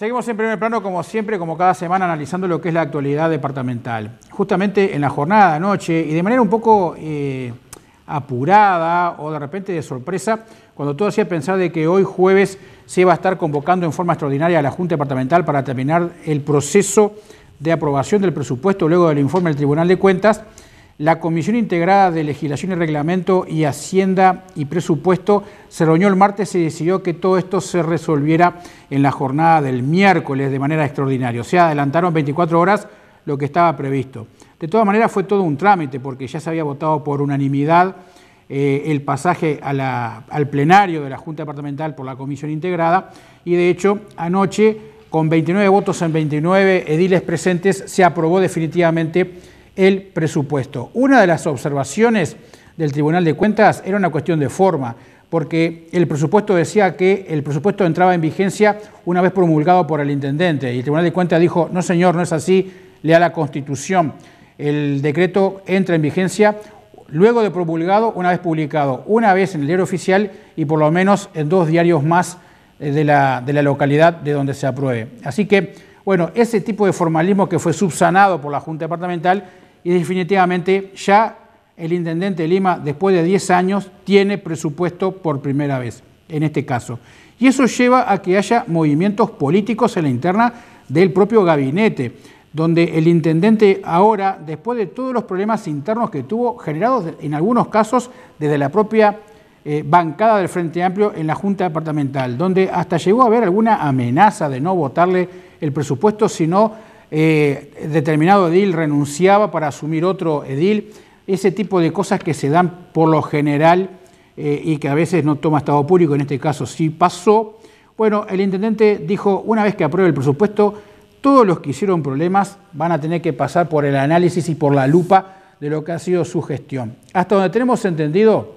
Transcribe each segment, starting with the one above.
Seguimos en primer plano, como siempre, como cada semana, analizando lo que es la actualidad departamental. Justamente en la jornada de anoche, y de manera un poco eh, apurada o de repente de sorpresa, cuando todo hacía pensar de que hoy jueves se iba a estar convocando en forma extraordinaria a la Junta Departamental para terminar el proceso de aprobación del presupuesto luego del informe del Tribunal de Cuentas, la Comisión Integrada de Legislación y Reglamento y Hacienda y Presupuesto se reunió el martes y decidió que todo esto se resolviera en la jornada del miércoles de manera extraordinaria. O sea, adelantaron 24 horas lo que estaba previsto. De todas maneras fue todo un trámite porque ya se había votado por unanimidad eh, el pasaje al plenario de la Junta Departamental por la Comisión Integrada y de hecho anoche con 29 votos en 29 ediles presentes se aprobó definitivamente el presupuesto. Una de las observaciones del Tribunal de Cuentas era una cuestión de forma, porque el presupuesto decía que el presupuesto entraba en vigencia una vez promulgado por el intendente, y el Tribunal de Cuentas dijo, no señor, no es así, lea la Constitución. El decreto entra en vigencia luego de promulgado, una vez publicado, una vez en el diario oficial y por lo menos en dos diarios más eh, de la, de la localidad de donde se apruebe. Así que bueno, ese tipo de formalismo que fue subsanado por la Junta Departamental y definitivamente ya el intendente Lima, después de 10 años, tiene presupuesto por primera vez, en este caso. Y eso lleva a que haya movimientos políticos en la interna del propio gabinete, donde el intendente ahora, después de todos los problemas internos que tuvo, generados en algunos casos desde la propia eh, bancada del Frente Amplio en la Junta Departamental, donde hasta llegó a haber alguna amenaza de no votarle el presupuesto, sino eh, determinado edil renunciaba para asumir otro edil. Ese tipo de cosas que se dan por lo general eh, y que a veces no toma Estado público, en este caso sí pasó. Bueno, el intendente dijo, una vez que apruebe el presupuesto, todos los que hicieron problemas van a tener que pasar por el análisis y por la lupa de lo que ha sido su gestión. Hasta donde tenemos entendido,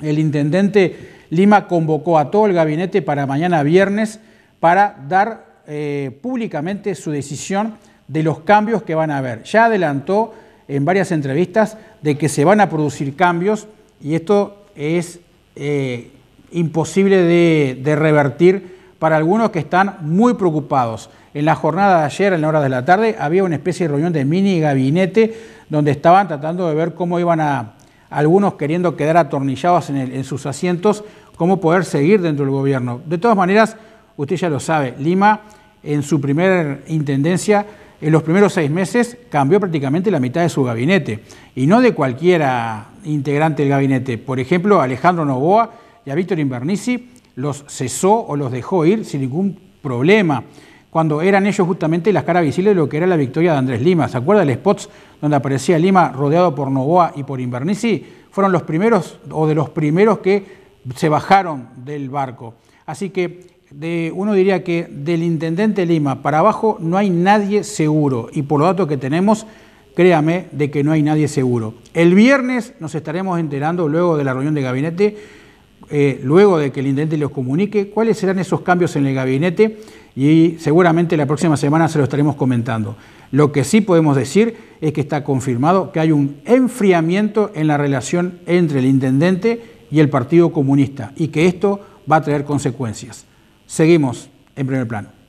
el intendente Lima convocó a todo el gabinete para mañana viernes para dar eh, públicamente su decisión de los cambios que van a haber. Ya adelantó en varias entrevistas de que se van a producir cambios y esto es eh, imposible de, revertir para algunos que están muy preocupados. En la jornada de ayer, en la hora de la tarde, había una especie de reunión de mini gabinete donde estaban tratando de ver cómo iban a algunos queriendo quedar atornillados en sus asientos, cómo poder seguir dentro del gobierno. De todas maneras, usted ya lo sabe, Lima en su primera intendencia, en los primeros seis meses, cambió prácticamente la mitad de su gabinete. Y no de cualquiera integrante del gabinete. Por ejemplo, Alejandro Novoa y a Víctor Invernici los cesó o los dejó ir sin ningún problema cuando eran ellos justamente las caras visibles de lo que era la victoria de Andrés Lima. ¿Se acuerda el spots donde aparecía Lima rodeado por Novoa y por Invernici? Fueron los primeros o de los primeros que se bajaron del barco. Así que uno diría que del intendente Lima para abajo no hay nadie seguro y por los datos que tenemos, créame de que no hay nadie seguro. El viernes nos estaremos enterando luego de la reunión de gabinete, eh, luego de que el intendente los comunique, cuáles serán esos cambios en el gabinete y seguramente la próxima semana se lo estaremos comentando. Lo que sí podemos decir es que está confirmado que hay un enfriamiento en la relación entre el intendente y el Partido Comunista y que esto va a traer consecuencias. Seguimos en primer plano.